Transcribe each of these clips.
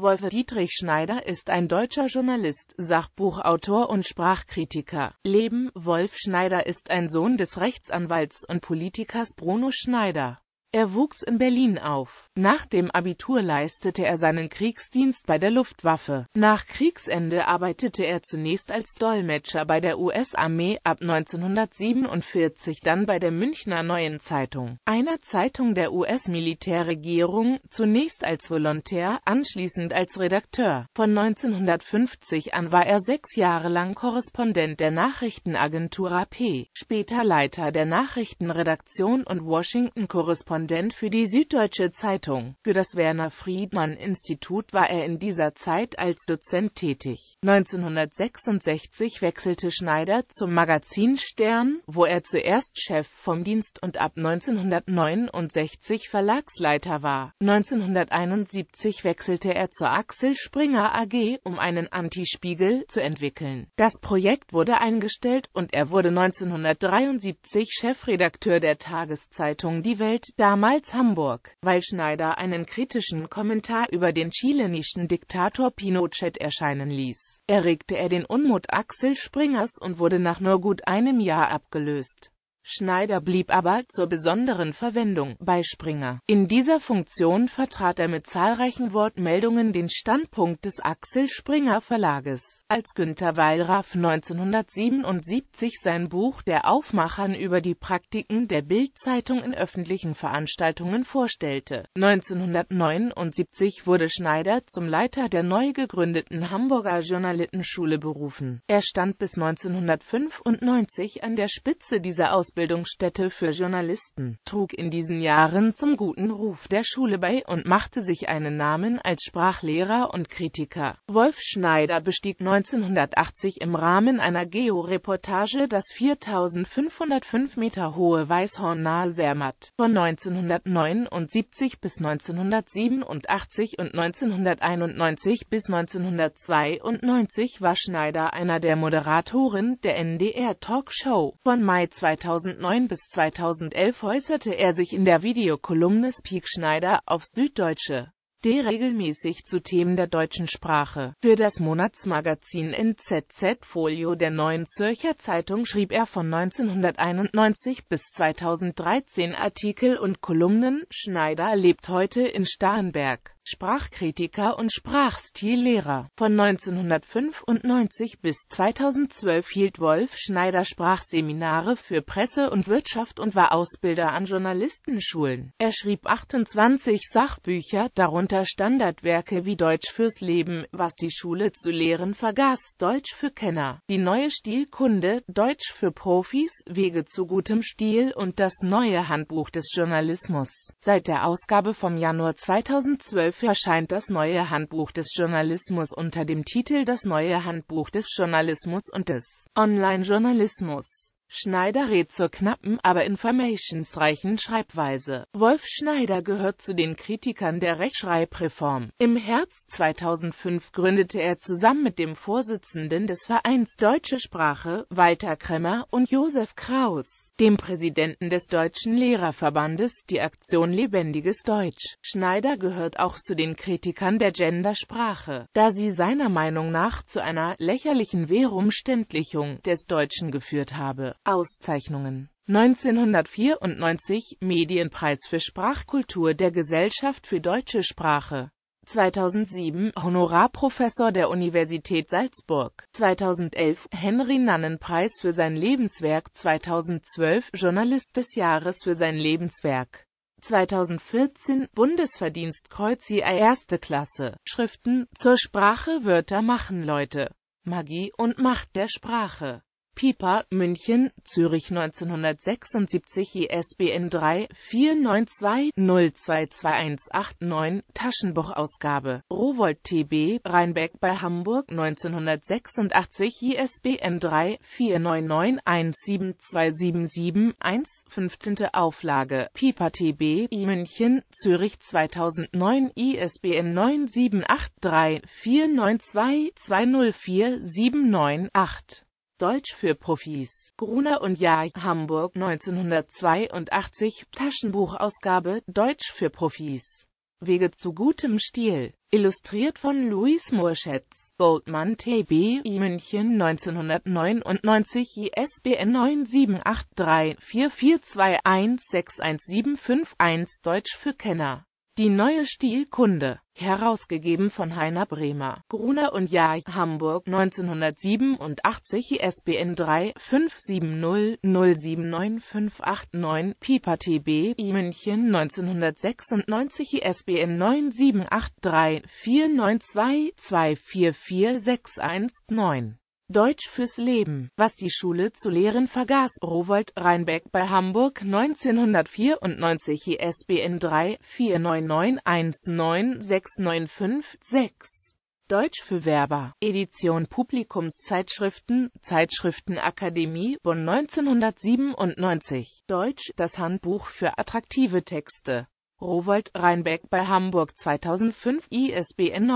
Wolf Dietrich Schneider ist ein deutscher Journalist, Sachbuchautor und Sprachkritiker. Leben Wolf Schneider ist ein Sohn des Rechtsanwalts und Politikers Bruno Schneider. Er wuchs in Berlin auf nach dem Abitur leistete er seinen Kriegsdienst bei der Luftwaffe. Nach Kriegsende arbeitete er zunächst als Dolmetscher bei der US-Armee, ab 1947 dann bei der Münchner Neuen Zeitung, einer Zeitung der US-Militärregierung, zunächst als Volontär, anschließend als Redakteur. Von 1950 an war er sechs Jahre lang Korrespondent der Nachrichtenagentur AP, später Leiter der Nachrichtenredaktion und Washington-Korrespondent für die Süddeutsche Zeitung. Leitung. Für das Werner Friedmann Institut war er in dieser Zeit als Dozent tätig. 1966 wechselte Schneider zum Magazin Stern, wo er zuerst Chef vom Dienst und ab 1969 Verlagsleiter war. 1971 wechselte er zur Axel Springer AG, um einen Antispiegel zu entwickeln. Das Projekt wurde eingestellt und er wurde 1973 Chefredakteur der Tageszeitung Die Welt, damals Hamburg, weil Schneider Insider einen kritischen Kommentar über den chilenischen Diktator Pinochet erscheinen ließ, erregte er den Unmut Axel Springers und wurde nach nur gut einem Jahr abgelöst. Schneider blieb aber zur besonderen Verwendung bei Springer. In dieser Funktion vertrat er mit zahlreichen Wortmeldungen den Standpunkt des Axel Springer Verlages. Als Günter Weilraff 1977 sein Buch Der Aufmachern über die Praktiken der Bildzeitung in öffentlichen Veranstaltungen vorstellte. 1979 wurde Schneider zum Leiter der neu gegründeten Hamburger Journalistenschule berufen. Er stand bis 1995 an der Spitze dieser Ausbildung Ausbildungsstätte für Journalisten, trug in diesen Jahren zum guten Ruf der Schule bei und machte sich einen Namen als Sprachlehrer und Kritiker. Wolf Schneider bestieg 1980 im Rahmen einer Geo-Reportage das 4505 Meter hohe Weißhorn nahe Sermatt. Von 1979 bis 1987 und 1991 bis 1992 war Schneider einer der Moderatoren der NDR-Talkshow. Von Mai 2000 2009 bis 2011 äußerte er sich in der Videokolumne Speak Schneider auf Süddeutsche, der regelmäßig zu Themen der deutschen Sprache. Für das Monatsmagazin NZZ Folio der Neuen Zürcher Zeitung schrieb er von 1991 bis 2013 Artikel und Kolumnen. Schneider lebt heute in Starnberg. Sprachkritiker und Sprachstillehrer. Von 1995 bis 2012 hielt Wolf Schneider Sprachseminare für Presse und Wirtschaft und war Ausbilder an Journalistenschulen. Er schrieb 28 Sachbücher, darunter Standardwerke wie Deutsch fürs Leben, was die Schule zu lehren vergaß, Deutsch für Kenner, die neue Stilkunde, Deutsch für Profis, Wege zu gutem Stil und das neue Handbuch des Journalismus. Seit der Ausgabe vom Januar 2012 erscheint das neue Handbuch des Journalismus unter dem Titel Das neue Handbuch des Journalismus und des Online-Journalismus. Schneider rät zur knappen, aber informationsreichen Schreibweise. Wolf Schneider gehört zu den Kritikern der Rechtschreibreform. Im Herbst 2005 gründete er zusammen mit dem Vorsitzenden des Vereins Deutsche Sprache, Walter Kremmer, und Josef Kraus, dem Präsidenten des Deutschen Lehrerverbandes, die Aktion Lebendiges Deutsch. Schneider gehört auch zu den Kritikern der Gendersprache, da sie seiner Meinung nach zu einer lächerlichen Verumständlichung des Deutschen geführt habe. Auszeichnungen 1994 Medienpreis für Sprachkultur der Gesellschaft für deutsche Sprache 2007 Honorarprofessor der Universität Salzburg 2011 Henry-Nannen-Preis für sein Lebenswerk 2012 Journalist des Jahres für sein Lebenswerk 2014 Bundesverdienstkreuz je erste Klasse Schriften zur Sprache Wörter machen Leute Magie und Macht der Sprache Piper, München, Zürich 1976 ISBN 3 492 0222189 Taschenbuchausgabe Rowold TB, Rheinbeck bei Hamburg 1986 ISBN 3 499 15. Auflage Piper TB, I München, Zürich 2009 ISBN 9783 492 204 798 Deutsch für Profis, Gruner und Jahr, Hamburg 1982, Taschenbuchausgabe, Deutsch für Profis. Wege zu gutem Stil. Illustriert von Louis Morschetz, Goldman TB, I München 1999, ISBN 9783442161751, Deutsch für Kenner. Die neue Stilkunde, herausgegeben von Heiner Bremer, Gruner und Jahr, Hamburg 1987, ISBN 3-570-07958-9, München 1996, ISBN 9783-492-244619. Deutsch fürs Leben, was die Schule zu lehren vergaß. Rowold Reinbeck bei Hamburg 1994 ISBN 3 499196956 Deutsch für Werber, Edition Publikumszeitschriften, Zeitschriftenakademie, Bonn 1997, Deutsch, das Handbuch für attraktive Texte. Rowold Reinbeck bei Hamburg 2005 ISBN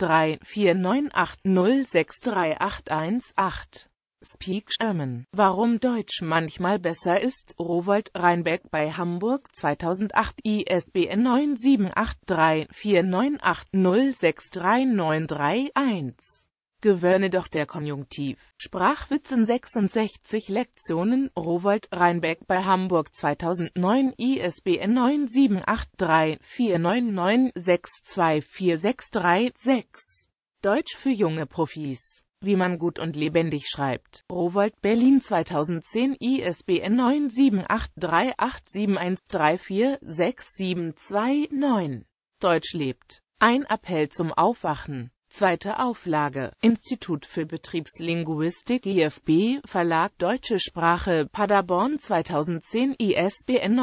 97834980638118 Speak German. Warum Deutsch manchmal besser ist, Rowold Reinbeck bei Hamburg 2008 ISBN 97834980639331 gewöhne doch der Konjunktiv. Sprachwitz in 66 Lektionen, Rowold Reinbeck bei Hamburg 2009, ISBN 9783499624636. Deutsch für junge Profis. Wie man gut und lebendig schreibt. Rowold Berlin 2010, ISBN 9783871346729. Deutsch lebt. Ein Appell zum Aufwachen. Zweite Auflage. Institut für Betriebslinguistik IFB, Verlag Deutsche Sprache, Paderborn 2010, ISBN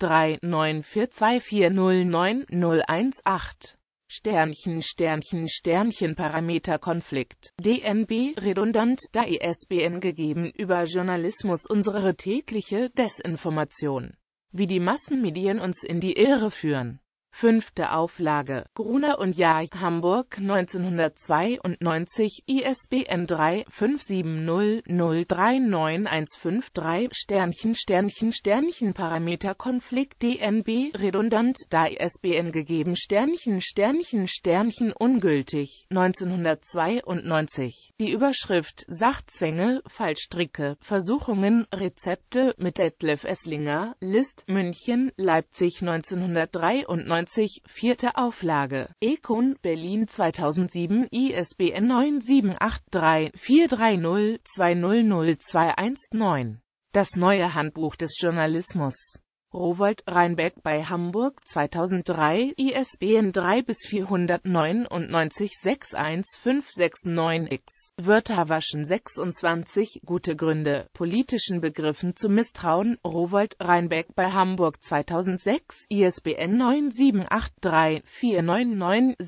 9783942409018. Sternchen Sternchen Sternchen Parameter Konflikt DNB redundant da ISBN gegeben über Journalismus unsere tägliche Desinformation wie die Massenmedien uns in die Irre führen Fünfte Auflage Gruner und Jahr Hamburg 1992 ISBN 3 570039153 Sternchen Sternchen Sternchen Parameter Konflikt DNB redundant da ISBN gegeben Sternchen Sternchen Sternchen ungültig 1992 Die Überschrift Sachzwänge Fallstricke Versuchungen Rezepte mit Detlef Esslinger List München Leipzig 1993 20, vierte Auflage. Econ, Berlin 2007, ISBN 9783-430-200219. Das neue Handbuch des Journalismus. Rowold Reinbeck bei Hamburg 2003, ISBN 3-499-61569-X. Wörter waschen 26 gute Gründe, politischen Begriffen zu misstrauen. Rowold Reinbeck bei Hamburg 2006, ISBN 9783 499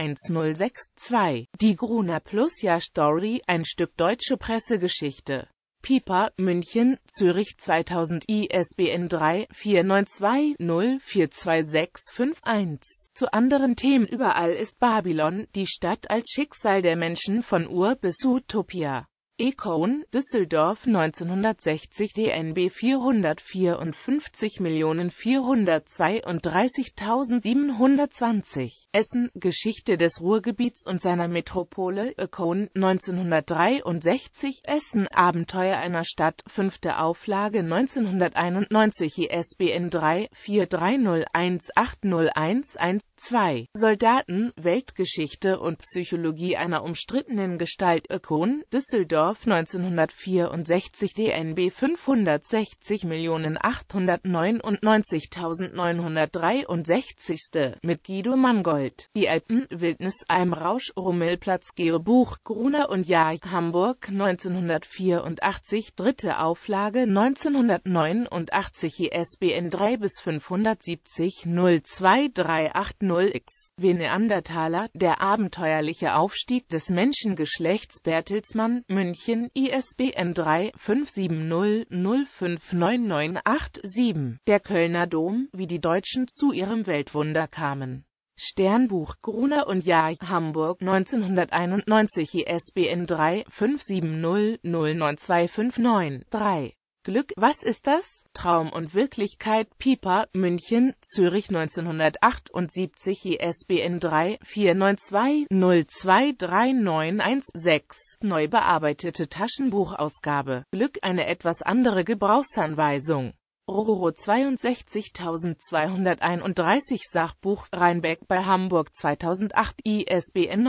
62106 Die Gruner Plus Jahr Story, ein Stück deutsche Pressegeschichte. Piper, München, Zürich 2000 ISBN 3-492-0422651. Zu anderen Themen Überall ist Babylon, die Stadt als Schicksal der Menschen von Ur bis Utopia Econ, Düsseldorf 1960 DNB 454.432.720 Essen, Geschichte des Ruhrgebiets und seiner Metropole, Econ 1963 Essen, Abenteuer einer Stadt, fünfte Auflage 1991 ISBN 3 430180112 Soldaten, Weltgeschichte und Psychologie einer umstrittenen Gestalt, Econ, Düsseldorf Düsseldorf 1964 DNB 560.899.963. Mit Guido Mangold, die Alpen, Wildnis, Almrausch, Rummelplatz, Georg Gruner und Jahr, Hamburg 1984, dritte Auflage 1989 ISBN 3 bis 570 02380 X. Veneandertaler, der abenteuerliche Aufstieg des Menschengeschlechts Bertelsmann, München Zeichen ISBN 3 570059987. Der Kölner Dom, wie die Deutschen zu ihrem Weltwunder kamen. Sternbuch Gruner und Jahr Hamburg 1991 ISBN 3 570 09259 3 Glück. Was ist das? Traum und Wirklichkeit. Pieper, München, Zürich 1978, ISBN 3 492 0239116. Neu bearbeitete Taschenbuchausgabe. Glück, eine etwas andere Gebrauchsanweisung. Roro 62231 Sachbuch Rheinbeck bei Hamburg 2008 ISBN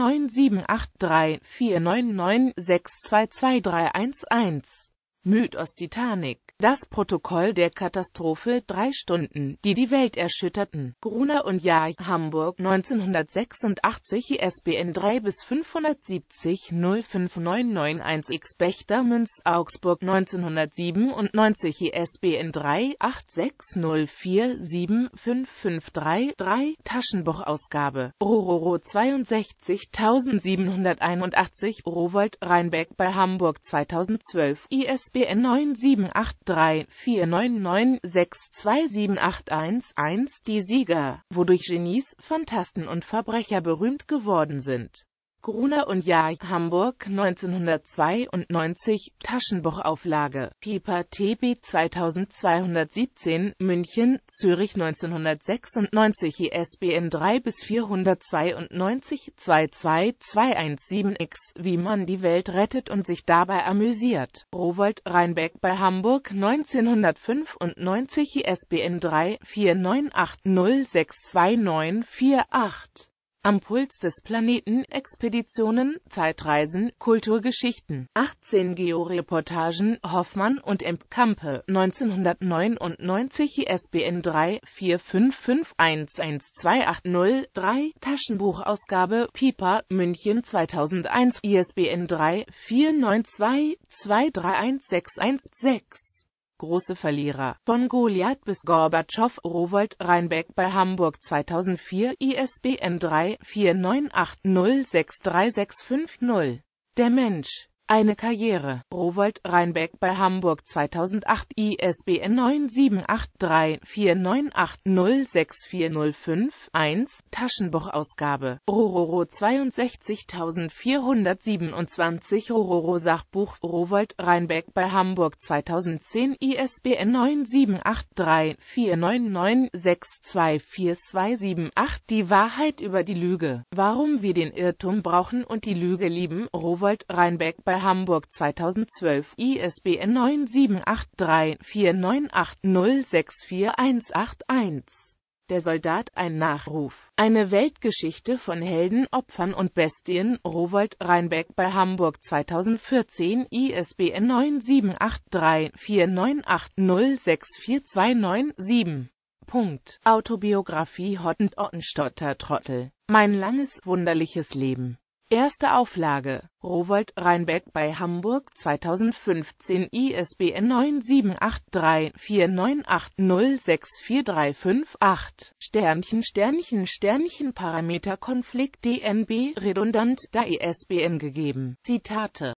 97834996223111 Mythos Titanic. Das Protokoll der Katastrophe, drei Stunden, die die Welt erschütterten. Gruner und Jahr, Hamburg 1986, ISBN 3 bis 570 05991 X Bechter Münz, Augsburg 1997, ISBN 3 860475553 Taschenbuchausgabe. Rororo 62781, Rowold Rheinbeck bei Hamburg 2012, ISBN ISBN 9783499627811, die Sieger, wodurch Genies, Phantasten und Verbrecher berühmt geworden sind Gruner und Jahr, Hamburg 1992, Taschenbuchauflage, Piper TB 2217, München, Zürich 1996, ISBN 3-492-22217-X, wie man die Welt rettet und sich dabei amüsiert. Rowold Reinbeck bei Hamburg 1995, ISBN 3-498-0629948. Am Puls des Planeten, Expeditionen, Zeitreisen, Kulturgeschichten, 18 Georeportagen, Hoffmann und M. Kampe, 1999 ISBN 3 45511280-3, Taschenbuchausgabe, Piper, München 2001, ISBN 3 492 231616 große Verlierer. Von Goliath bis Gorbatschow, Rowold Reinbeck bei Hamburg 2004, ISBN 3 498 063650. Der Mensch eine Karriere. Rowold Reinbeck bei Hamburg 2008 ISBN 9783498064051 Taschenbuchausgabe. Rororo 62427 Rororo Sachbuch Rowold Reinbeck bei Hamburg 2010 ISBN 9783499624278 Die Wahrheit über die Lüge. Warum wir den Irrtum brauchen und die Lüge lieben. Rowold Reinbeck bei Hamburg 2012 ISBN 97834980641881 Der Soldat ein Nachruf. Eine Weltgeschichte von Helden, Opfern und Bestien. Rowold Reinbeck bei Hamburg 2014 ISBN 97834980642997 Punkt. Autobiografie Hottentottenstotter Trottel. Mein langes, wunderliches Leben. Erste Auflage Rowold Reinbeck bei Hamburg 2015 ISBN 9783498064358 Sternchen Sternchen Sternchen Parameter Konflikt DNB redundant da ISBN e gegeben. Zitate